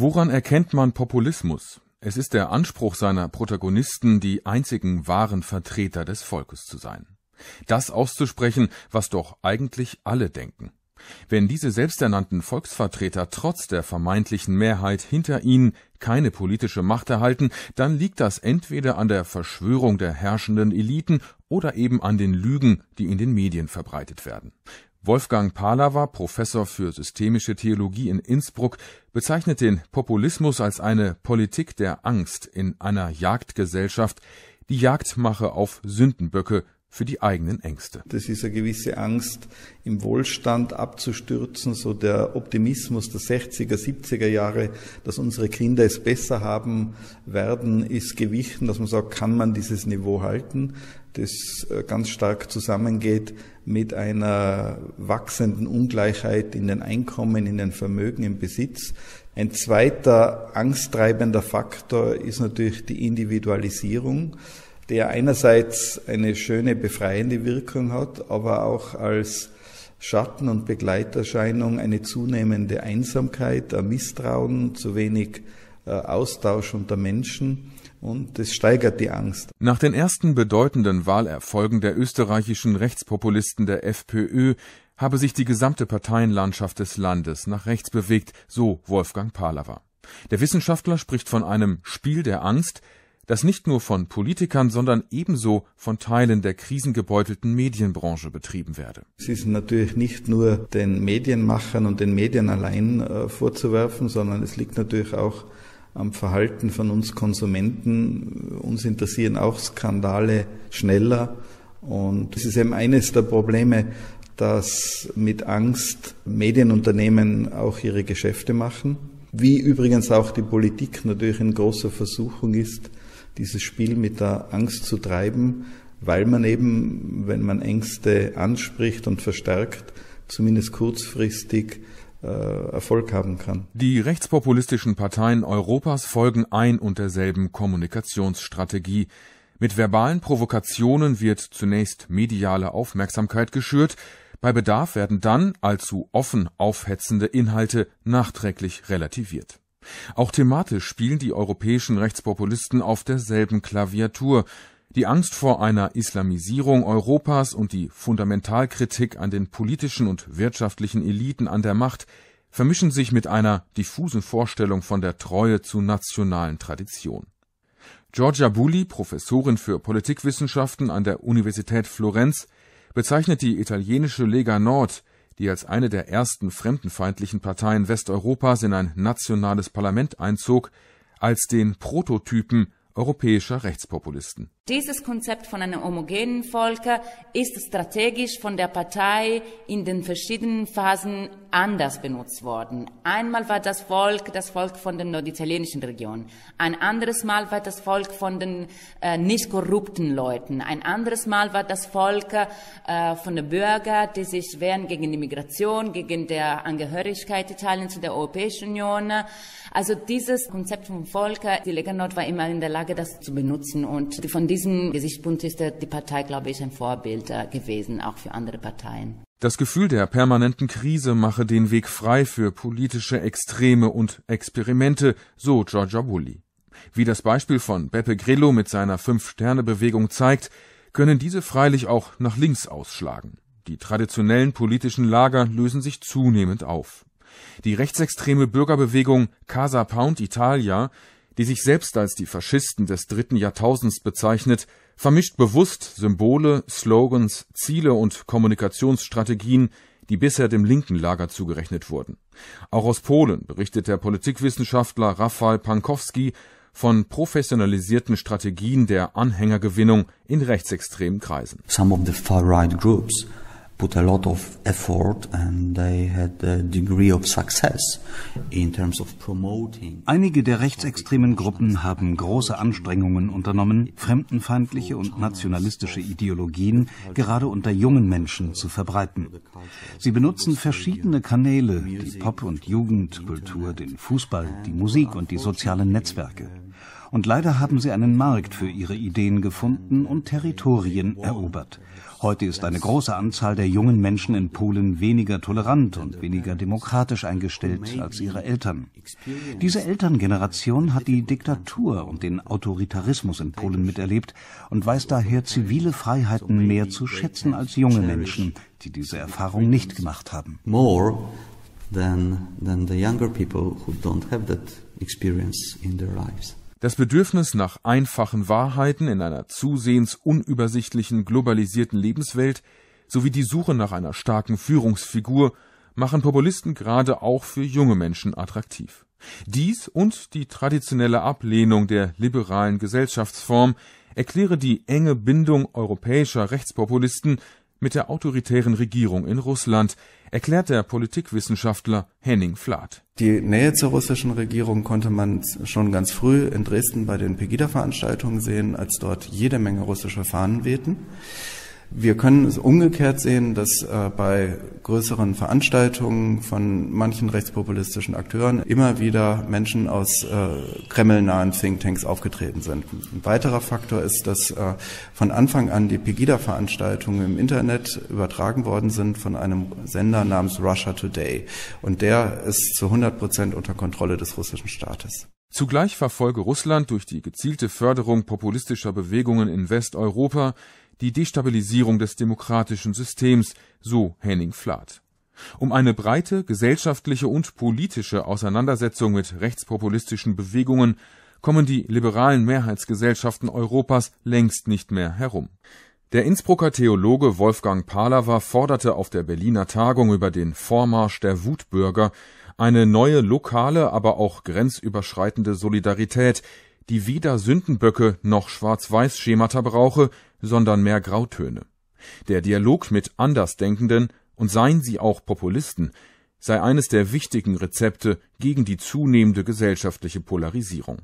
Woran erkennt man Populismus? Es ist der Anspruch seiner Protagonisten, die einzigen wahren Vertreter des Volkes zu sein. Das auszusprechen, was doch eigentlich alle denken. Wenn diese selbsternannten Volksvertreter trotz der vermeintlichen Mehrheit hinter ihnen keine politische Macht erhalten, dann liegt das entweder an der Verschwörung der herrschenden Eliten oder eben an den Lügen, die in den Medien verbreitet werden. Wolfgang Palawa, Professor für systemische Theologie in Innsbruck, bezeichnet den Populismus als eine Politik der Angst in einer Jagdgesellschaft, die Jagdmache auf Sündenböcke, für die eigenen Ängste. Das ist eine gewisse Angst, im Wohlstand abzustürzen, so der Optimismus der 60er, 70er Jahre, dass unsere Kinder es besser haben werden, ist gewichten, dass man sagt, kann man dieses Niveau halten, das äh, ganz stark zusammengeht mit einer wachsenden Ungleichheit in den Einkommen, in den Vermögen, im Besitz. Ein zweiter angsttreibender Faktor ist natürlich die Individualisierung der einerseits eine schöne befreiende Wirkung hat, aber auch als Schatten und Begleiterscheinung eine zunehmende Einsamkeit, ein Misstrauen, zu wenig äh, Austausch unter Menschen und es steigert die Angst. Nach den ersten bedeutenden Wahlerfolgen der österreichischen Rechtspopulisten der FPÖ habe sich die gesamte Parteienlandschaft des Landes nach rechts bewegt, so Wolfgang Palawa. Der Wissenschaftler spricht von einem Spiel der Angst, das nicht nur von Politikern, sondern ebenso von Teilen der krisengebeutelten Medienbranche betrieben werde. Es ist natürlich nicht nur den Medienmachern und den Medien allein äh, vorzuwerfen, sondern es liegt natürlich auch am Verhalten von uns Konsumenten. Uns interessieren auch Skandale schneller. Und es ist eben eines der Probleme, dass mit Angst Medienunternehmen auch ihre Geschäfte machen wie übrigens auch die Politik natürlich in großer Versuchung ist, dieses Spiel mit der Angst zu treiben, weil man eben, wenn man Ängste anspricht und verstärkt, zumindest kurzfristig äh, Erfolg haben kann. Die rechtspopulistischen Parteien Europas folgen ein und derselben Kommunikationsstrategie. Mit verbalen Provokationen wird zunächst mediale Aufmerksamkeit geschürt, bei Bedarf werden dann allzu offen aufhetzende Inhalte nachträglich relativiert. Auch thematisch spielen die europäischen Rechtspopulisten auf derselben Klaviatur, die Angst vor einer Islamisierung Europas und die Fundamentalkritik an den politischen und wirtschaftlichen Eliten an der Macht vermischen sich mit einer diffusen Vorstellung von der Treue zu nationalen Traditionen. Giorgia Bulli, Professorin für Politikwissenschaften an der Universität Florenz, bezeichnet die italienische Lega Nord die als eine der ersten fremdenfeindlichen Parteien Westeuropas in ein nationales Parlament einzog, als den Prototypen europäischer Rechtspopulisten. Dieses Konzept von einem homogenen Volk ist strategisch von der Partei in den verschiedenen Phasen anders benutzt worden. Einmal war das Volk das Volk von den norditalienischen Regionen, ein anderes Mal war das Volk von den äh, nicht korrupten Leuten, ein anderes Mal war das Volk äh, von den Bürgern, die sich wehren gegen die Migration, gegen die Angehörigkeit Italiens zu der Europäischen Union. Also dieses Konzept vom Volk, äh, die Lega Nord war immer in der Lage, Lage, das zu benutzen. Und von diesem Gesichtspunkt ist die Partei, glaube ich, ein Vorbild äh, gewesen, auch für andere Parteien. Das Gefühl der permanenten Krise mache den Weg frei für politische Extreme und Experimente, so Giorgio Bulli. Wie das Beispiel von Beppe Grillo mit seiner Fünf-Sterne-Bewegung zeigt, können diese freilich auch nach links ausschlagen. Die traditionellen politischen Lager lösen sich zunehmend auf. Die rechtsextreme Bürgerbewegung Casa Pound Italia die sich selbst als die Faschisten des dritten Jahrtausends bezeichnet, vermischt bewusst Symbole, Slogans, Ziele und Kommunikationsstrategien, die bisher dem linken Lager zugerechnet wurden. Auch aus Polen berichtet der Politikwissenschaftler Rafael Pankowski von professionalisierten Strategien der Anhängergewinnung in rechtsextremen Kreisen. Some of the far-right groups put a lot of effort and they had a degree of success in terms of promoting. Einige der rechtsextremen Gruppen haben große Anstrengungen unternommen, fremdenfeindliche und nationalistische Ideologien gerade unter jungen Menschen zu verbreiten. Sie benutzen verschiedene Kanäle, die Pop- und Jugendkultur, den Fußball, die Musik und die sozialen Netzwerke. Und leider haben sie einen Markt für ihre Ideen gefunden und Territorien erobert. Heute ist eine große Anzahl der jungen Menschen in Polen weniger tolerant und weniger demokratisch eingestellt als ihre Eltern. Diese Elterngeneration hat die Diktatur und den Autoritarismus in Polen miterlebt und weiß daher zivile Freiheiten mehr zu schätzen als junge Menschen, die diese Erfahrung nicht gemacht haben. More than, than the younger people who don't have that experience in their lives. Das Bedürfnis nach einfachen Wahrheiten in einer zusehends unübersichtlichen globalisierten Lebenswelt sowie die Suche nach einer starken Führungsfigur machen Populisten gerade auch für junge Menschen attraktiv. Dies und die traditionelle Ablehnung der liberalen Gesellschaftsform erkläre die enge Bindung europäischer Rechtspopulisten mit der autoritären Regierung in Russland, erklärt der Politikwissenschaftler Henning Flath. Die Nähe zur russischen Regierung konnte man schon ganz früh in Dresden bei den Pegida-Veranstaltungen sehen, als dort jede Menge russische Fahnen wehten. Wir können es umgekehrt sehen, dass äh, bei größeren Veranstaltungen von manchen rechtspopulistischen Akteuren immer wieder Menschen aus äh, kremlnahen Thinktanks aufgetreten sind. Ein weiterer Faktor ist, dass äh, von Anfang an die Pegida-Veranstaltungen im Internet übertragen worden sind von einem Sender namens Russia Today. Und der ist zu 100 Prozent unter Kontrolle des russischen Staates. Zugleich verfolge Russland durch die gezielte Förderung populistischer Bewegungen in Westeuropa die Destabilisierung des demokratischen Systems, so Henning Flath. Um eine breite gesellschaftliche und politische Auseinandersetzung mit rechtspopulistischen Bewegungen kommen die liberalen Mehrheitsgesellschaften Europas längst nicht mehr herum. Der Innsbrucker Theologe Wolfgang Palawa forderte auf der Berliner Tagung über den Vormarsch der Wutbürger eine neue lokale, aber auch grenzüberschreitende Solidarität, die weder Sündenböcke noch Schwarz-Weiß-Schemata brauche, sondern mehr Grautöne. Der Dialog mit Andersdenkenden und seien sie auch Populisten, sei eines der wichtigen Rezepte gegen die zunehmende gesellschaftliche Polarisierung